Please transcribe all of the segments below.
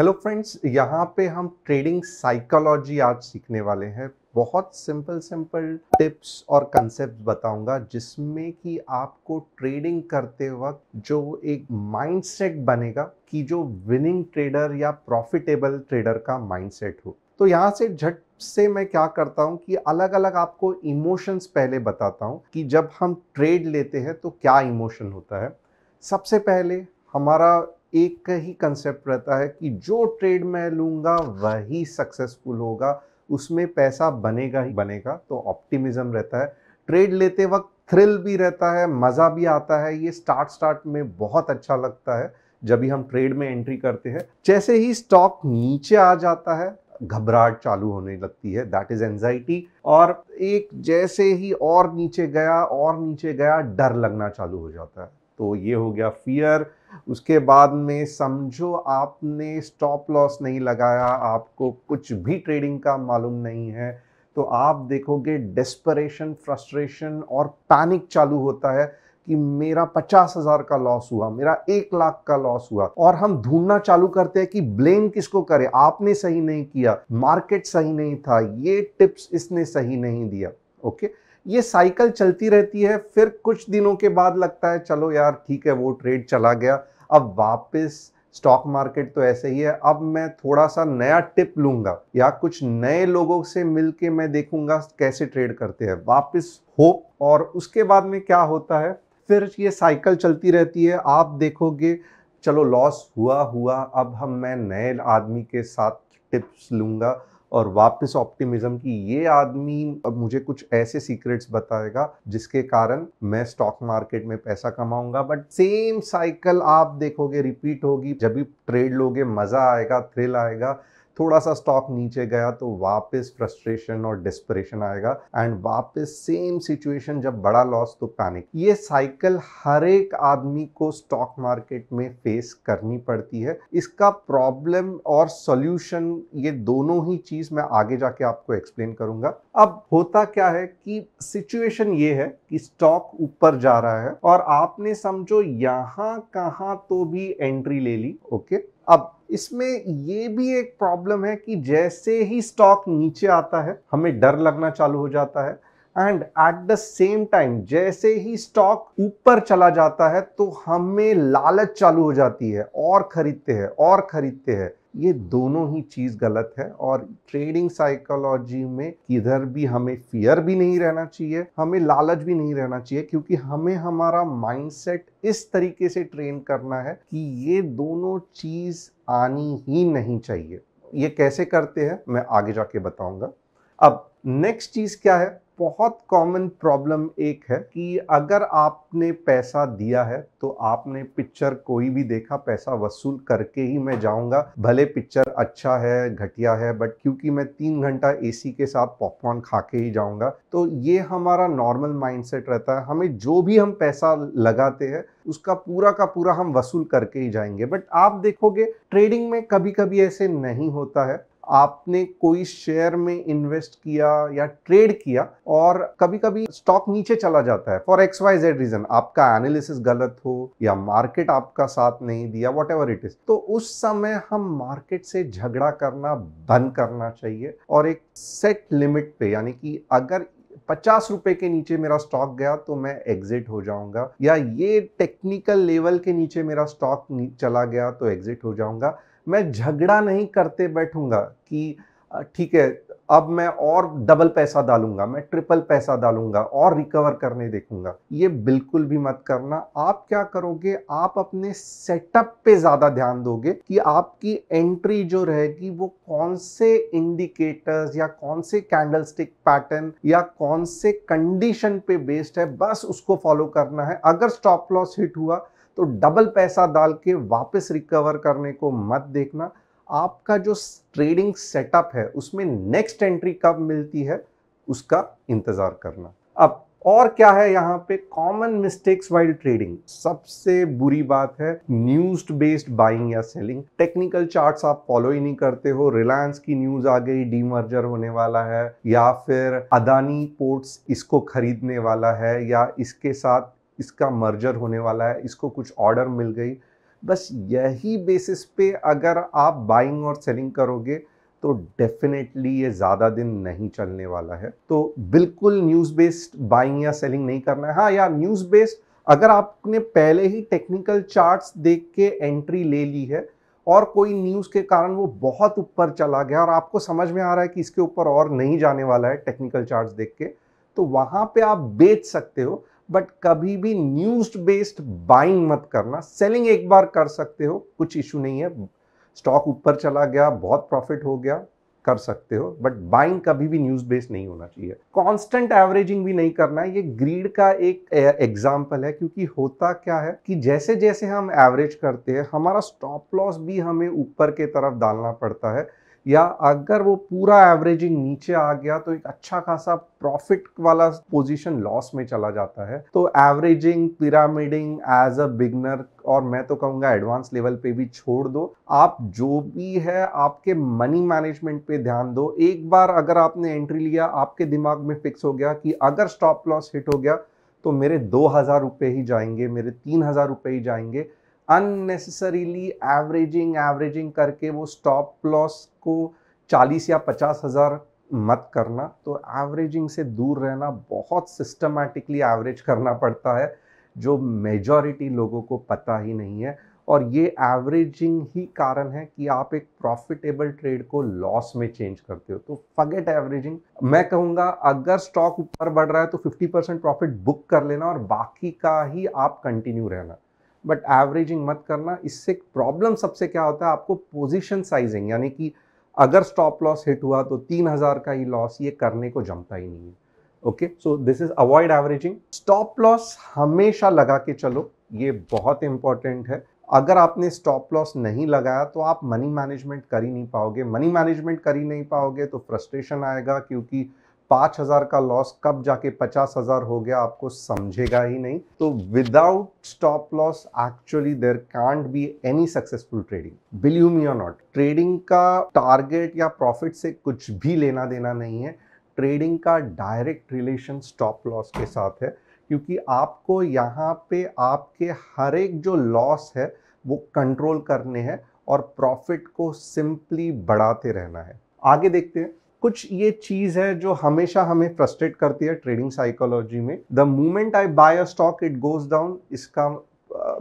Hello friends यहाँ पे हम ट्रेडिंग साइकोलॉजी आज सीखने वाले हैं बहुत सिंपल सिंपल टिप्स और कंसेप्ट बताऊंगा जिसमें कि आपको ट्रेडिंग करते वक्त जो एक माइंडसेट बनेगा कि जो विनिंग ट्रेडर या प्रॉफिटेबल ट्रेडर का माइंडसेट हो तो यहाँ से झट से मैं क्या करता हूँ कि अलग अलग आपको इमोशंस पहले बताता हूँ कि जब हम ट्रेड लेते हैं तो क्या इमोशन होता है सबसे पहले हमारा एक ही कंसेप्ट रहता है कि जो ट्रेड मैं लूंगा वही सक्सेसफुल होगा उसमें पैसा बनेगा ही बनेगा तो ऑप्टिमिज्म रहता है ट्रेड लेते वक्त थ्रिल भी रहता है मज़ा भी आता है ये स्टार्ट स्टार्ट में बहुत अच्छा लगता है जब भी हम ट्रेड में एंट्री करते हैं जैसे ही स्टॉक नीचे आ जाता है घबराहट चालू होने लगती है दैट इज एनजाइटी और एक जैसे ही और नीचे गया और नीचे गया डर लगना चालू हो जाता है तो ये हो गया फियर उसके बाद में समझो आपने स्टॉप लॉस नहीं लगाया आपको कुछ भी ट्रेडिंग का मालूम नहीं है तो आप देखोगे डेस्परेशन फ्रस्ट्रेशन और पैनिक चालू होता है कि मेरा पचास हजार का लॉस हुआ मेरा एक लाख का लॉस हुआ और हम ढूंढना चालू करते हैं कि ब्लेम किसको करे आपने सही नहीं किया मार्केट सही नहीं था ये टिप्स इसने सही नहीं दिया ओके okay? ये साइकिल चलती रहती है फिर कुछ दिनों के बाद लगता है चलो यार ठीक है वो ट्रेड चला गया अब वापस स्टॉक मार्केट तो ऐसे ही है अब मैं थोड़ा सा नया टिप लूंगा या कुछ नए लोगों से मिल के मैं देखूंगा कैसे ट्रेड करते हैं वापस होप और उसके बाद में क्या होता है फिर ये साइकिल चलती रहती है आप देखोगे चलो लॉस हुआ हुआ अब हम मैं नए आदमी के साथ टिप्स लूंगा और वापस ऑप्टिमिज्म की ये आदमी अब मुझे कुछ ऐसे सीक्रेट्स बताएगा जिसके कारण मैं स्टॉक मार्केट में पैसा कमाऊंगा बट सेम साइकिल आप देखोगे रिपीट होगी जब भी ट्रेड लोगे मज़ा आएगा थ्रिल आएगा थोड़ा सा स्टॉक नीचे गया तो वापस फ्रस्ट्रेशन और डिस्परेशन आएगा एंड वापस सेम सिचुएशन जब बड़ा लॉस तो पैनिक ये साइकिल हर एक आदमी को स्टॉक मार्केट में फेस करनी पड़ती है इसका प्रॉब्लम और सॉल्यूशन ये दोनों ही चीज मैं आगे जाके आपको एक्सप्लेन करूंगा अब होता क्या है कि सिचुएशन ये है कि स्टॉक ऊपर जा रहा है और आपने समझो यहाँ कहाँ तो भी एंट्री ले ली ओके अब इसमें ये भी एक प्रॉब्लम है कि जैसे ही स्टॉक नीचे आता है हमें डर लगना चालू हो जाता है and at the same time जैसे ही स्टॉक ऊपर चला जाता है तो हमें लालच चालू हो जाती है और खरीदते हैं और खरीदते हैं ये दोनों ही चीज़ गलत है और ट्रेडिंग साइकोलॉजी में किधर भी हमें फियर भी नहीं रहना चाहिए हमें लालच भी नहीं रहना चाहिए क्योंकि हमें हमारा माइंडसेट इस तरीके से ट्रेन करना है कि ये दोनों चीज़ आनी ही नहीं चाहिए ये कैसे करते हैं मैं आगे जाके बताऊंगा अब नेक्स्ट चीज़ क्या है बहुत कॉमन प्रॉब्लम एक है कि अगर आपने पैसा दिया है तो आपने पिक्चर कोई भी देखा पैसा वसूल करके ही मैं जाऊंगा भले पिक्चर अच्छा है घटिया है बट क्योंकि मैं तीन घंटा एसी के साथ पॉपकॉर्न खा के ही जाऊंगा तो ये हमारा नॉर्मल माइंडसेट रहता है हमें जो भी हम पैसा लगाते हैं उसका पूरा का पूरा हम वसूल करके ही जाएंगे बट आप देखोगे ट्रेडिंग में कभी कभी ऐसे नहीं होता है आपने कोई शेयर में इन्वेस्ट किया या ट्रेड किया और कभी कभी स्टॉक नीचे चला जाता है for x y z reason आपका एनालिसिस गलत हो या मार्केट आपका साथ नहीं दिया वॉट एवर इट इज तो उस समय हम मार्केट से झगड़ा करना बंद करना चाहिए और एक सेट लिमिट पे यानी कि अगर पचास रुपए के नीचे मेरा स्टॉक गया तो मैं एग्जिट हो जाऊंगा या ये टेक्निकल लेवल के नीचे मेरा स्टॉक चला गया तो एग्जिट हो जाऊंगा मैं झगड़ा नहीं करते बैठूंगा कि ठीक है अब मैं और डबल पैसा डालूंगा मैं ट्रिपल पैसा डालूंगा और रिकवर करने देखूंगा ये बिल्कुल भी मत करना आप क्या करोगे आप अपने सेटअप पे ज़्यादा ध्यान दोगे कि आपकी एंट्री जो रहेगी वो कौन से इंडिकेटर्स या कौन से कैंडलस्टिक पैटर्न या कौन से कंडीशन पे बेस्ड है बस उसको फॉलो करना है अगर स्टॉप लॉस हिट हुआ तो डबल पैसा डाल के वापस रिकवर करने को मत देखना आपका जो ट्रेडिंग सेटअप है उसमें नेक्स्ट एंट्री कब मिलती है उसका इंतज़ार करना अब और क्या है यहाँ पे कॉमन मिस्टेक्स वाइल ट्रेडिंग सबसे बुरी बात है न्यूज बेस्ड बाइंग या सेलिंग टेक्निकल चार्ट्स आप फॉलो ही नहीं करते हो रिलायंस की न्यूज आ गई डीमर्जर होने वाला है या फिर अदानी पोर्ट्स इसको खरीदने वाला है या इसके साथ इसका मर्जर होने वाला है इसको कुछ ऑर्डर मिल गई बस यही बेसिस पे अगर आप बाइंग और सेलिंग करोगे तो डेफिनेटली ये ज़्यादा दिन नहीं चलने वाला है तो बिल्कुल न्यूज़ बेस्ड बाइंग या सेलिंग नहीं करना है हाँ यार न्यूज़ बेस्ड अगर आपने पहले ही टेक्निकल चार्ट्स देख के एंट्री ले ली है और कोई न्यूज़ के कारण वो बहुत ऊपर चला गया और आपको समझ में आ रहा है कि इसके ऊपर और नहीं जाने वाला है टेक्निकल चार्ट्स देख के तो वहाँ पे आप बेच सकते हो बट कभी भी न्यूज बेस्ड बाइंग मत करना सेलिंग एक बार कर सकते हो कुछ इशू नहीं है स्टॉक ऊपर चला गया बहुत प्रॉफिट हो गया कर सकते हो बट बाइंग कभी भी न्यूज बेस्ड नहीं होना चाहिए कांस्टेंट एवरेजिंग भी नहीं करना है ये ग्रीड का एक एग्जाम्पल है क्योंकि होता क्या है कि जैसे जैसे हम एवरेज करते हैं हमारा स्टॉप लॉस भी हमें ऊपर के तरफ डालना पड़ता है या अगर वो पूरा एवरेजिंग नीचे आ गया तो एक अच्छा खासा प्रॉफिट वाला पोजीशन लॉस में चला जाता है तो averaging pyramiding as a beginner और मैं तो कहूंगा एडवांस लेवल पे भी छोड़ दो आप जो भी है आपके मनी मैनेजमेंट पे ध्यान दो एक बार अगर आपने एंट्री लिया आपके दिमाग में फिक्स हो गया कि अगर स्टॉप लॉस हिट हो गया तो मेरे दो हज़ार रुपये ही जाएंगे मेरे तीन हज़ार रुपये ही जाएंगे अननेसेसरीली एवरेजिंग एवरेजिंग करके वो स्टॉप लॉस को चालीस या पचास हज़ार मत करना तो एवरेजिंग से दूर रहना बहुत सिस्टमेटिकली एवरेज करना पड़ता है जो मेजॉरिटी लोगों को पता ही नहीं है और ये एवरेजिंग ही कारण है कि आप एक प्रॉफिटेबल ट्रेड को लॉस में चेंज करते हो तो फगेट एवरेजिंग मैं कहूँगा अगर स्टॉक ऊपर बढ़ रहा है तो 50 परसेंट प्रॉफिट बुक कर लेना और बाकी का ही आप कंटिन्यू रहना बट एवरेजिंग मत करना इससे प्रॉब्लम सबसे क्या होता है आपको पोजिशन साइजिंग यानी कि अगर स्टॉप लॉस हिट हुआ तो तीन हज़ार का ही लॉस ये करने को जमता ही नहीं है okay so this is avoid averaging stop loss हमेशा लगा के चलो ये बहुत इंपॉर्टेंट है अगर आपने स्टॉप लॉस नहीं लगाया तो आप मनी मैनेजमेंट कर ही नहीं पाओगे मनी मैनेजमेंट कर ही नहीं पाओगे तो फ्रस्ट्रेशन आएगा क्योंकि पाँच हज़ार का लॉस कब जाके पचास हज़ार हो गया आपको समझेगा ही नहीं तो without stop loss actually there can't be any successful trading believe me or not trading का टारगेट या प्रॉफिट से कुछ भी लेना देना नहीं है ट्रेडिंग का डायरेक्ट रिलेशन स्टॉप लॉस के साथ है क्योंकि आपको यहाँ पे आपके हर एक जो लॉस है वो कंट्रोल करने हैं और प्रॉफिट को सिंपली बढ़ाते रहना है आगे देखते हैं कुछ ये चीज़ है जो हमेशा हमें फ्रस्ट्रेट करती है ट्रेडिंग साइकोलॉजी में the moment I buy a stock it goes down इसका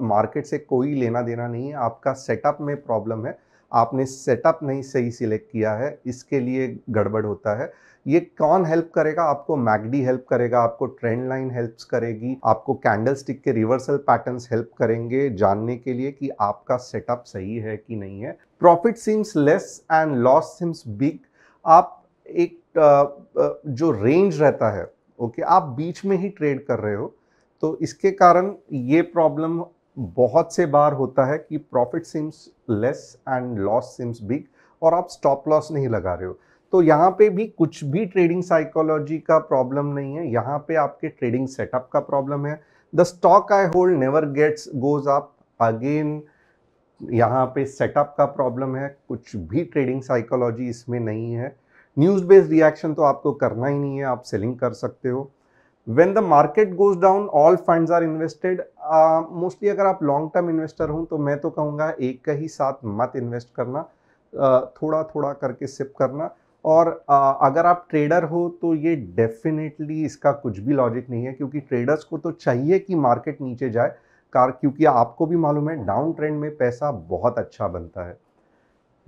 मार्केट uh, से कोई लेना देना नहीं है आपका सेटअप में प्रॉब्लम है आपने सेटअप नहीं सही सिलेक्ट किया है इसके लिए गड़बड़ होता है ये कौन हेल्प करेगा आपको मैगडी हेल्प करेगा आपको ट्रेंड लाइन हेल्प्स करेगी आपको कैंडल स्टिक के रिवर्सल पैटर्न्स हेल्प करेंगे जानने के लिए कि आपका सेटअप सही है कि नहीं है profit seems less and loss seems big आप एक जो रेंज रहता है ओके आप बीच में ही ट्रेड कर रहे हो तो इसके कारण ये प्रॉब्लम बहुत से बार होता है कि profit seems less and loss seems big और आप स्टॉप लॉस नहीं लगा रहे हो तो यहाँ पे भी कुछ भी ट्रेडिंग साइकोलॉजी का प्रॉब्लम नहीं है यहाँ पे आपके ट्रेडिंग सेटअप का प्रॉब्लम है the stock I hold never gets goes up again यहाँ पे सेटअप का प्रॉब्लम है कुछ भी ट्रेडिंग साइकोलॉजी इसमें नहीं है न्यूज़ बेस्ड रिएक्शन तो आपको करना ही नहीं है आप सेलिंग कर सकते हो when the market goes down all funds are invested mostly अगर आप लॉन्ग टर्म इन्वेस्टर हूँ तो मैं तो कहूँगा एक का ही साथ मत इन्वेस्ट करना थोड़ा थोड़ा करके सिप करना और अगर आप ट्रेडर हो तो ये डेफिनेटली इसका कुछ भी लॉजिक नहीं है क्योंकि ट्रेडर्स को तो चाहिए कि मार्केट नीचे जाए कार क्योंकि आपको भी मालूम है डाउन ट्रेंड में पैसा बहुत अच्छा बनता है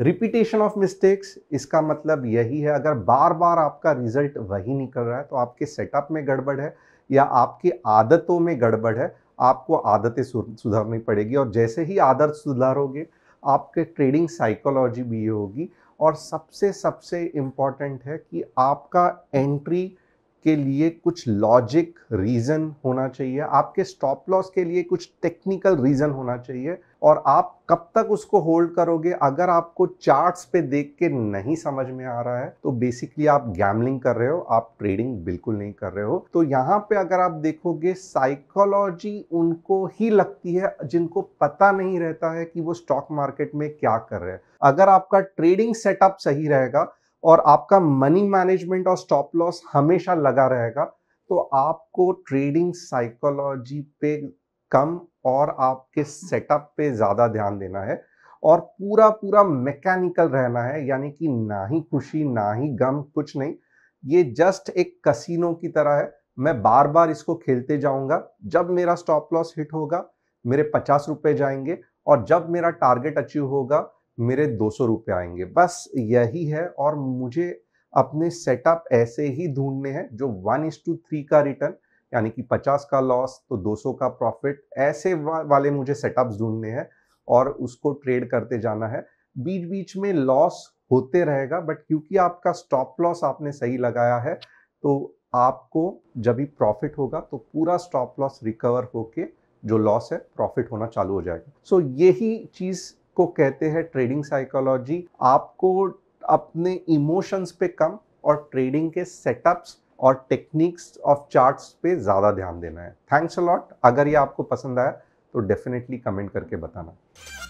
रिपीटेशन ऑफ मिस्टेक्स इसका मतलब यही है अगर बार बार आपका रिजल्ट वही निकल रहा है तो आपके सेटअप में गड़बड़ है या आपकी आदतों में गड़बड़ है आपको आदतें सुधारनी पड़ेगी और जैसे ही आदत सुधारोगे आपके ट्रेडिंग साइकोलॉजी भी ये होगी और सबसे सबसे इम्पॉर्टेंट है कि आपका एंट्री के लिए कुछ लॉजिक रीज़न होना चाहिए आपके स्टॉप लॉस के लिए कुछ टेक्निकल रीज़न होना चाहिए और आप कब तक उसको होल्ड करोगे अगर आपको चार्ट्स पे देख के नहीं समझ में आ रहा है तो बेसिकली आप गैमलिंग कर रहे हो आप ट्रेडिंग बिल्कुल नहीं कर रहे हो तो यहाँ पे अगर आप देखोगे साइकोलॉजी उनको ही लगती है जिनको पता नहीं रहता है कि वो स्टॉक मार्केट में क्या कर रहे हैं अगर आपका ट्रेडिंग सेटअप सही रहेगा और आपका मनी मैनेजमेंट और स्टॉप लॉस हमेशा लगा रहेगा तो आपको ट्रेडिंग साइकोलॉजी पे कम और आपके सेटअप पे ज़्यादा ध्यान देना है और पूरा पूरा मैकेनिकल रहना है यानी कि ना ही खुशी ना ही गम कुछ नहीं ये जस्ट एक कसिनो की तरह है मैं बार बार इसको खेलते जाऊंगा जब मेरा स्टॉप लॉस हिट होगा मेरे पचास रुपये जाएंगे और जब मेरा टारगेट अचीव होगा मेरे दो सौ रुपये आएंगे बस यही है और मुझे अपने सेटअप ऐसे ही ढूंढने हैं जो वन इज टू थ्री का रिटर्न यानी कि पचास का लॉस तो दो सौ का प्रॉफिट ऐसे वा, वाले मुझे सेटअप्स ढूंढने हैं और उसको ट्रेड करते जाना है बीच बीच में लॉस होते रहेगा बट क्योंकि आपका स्टॉप लॉस आपने सही लगाया है तो आपको जब भी प्रॉफिट होगा तो पूरा स्टॉप लॉस रिकवर होके जो लॉस है प्रॉफिट होना चालू हो जाएगा सो so, यही चीज़ को कहते हैं ट्रेडिंग साइकोलॉजी आपको अपने इमोशंस पे कम और ट्रेडिंग के सेटअप्स और टेक्निक्स ऑफ चार्ट्स पे ज़्यादा ध्यान देना है थैंक्स अलॉट अगर ये आपको पसंद आया तो डेफिनेटली कमेंट करके बताना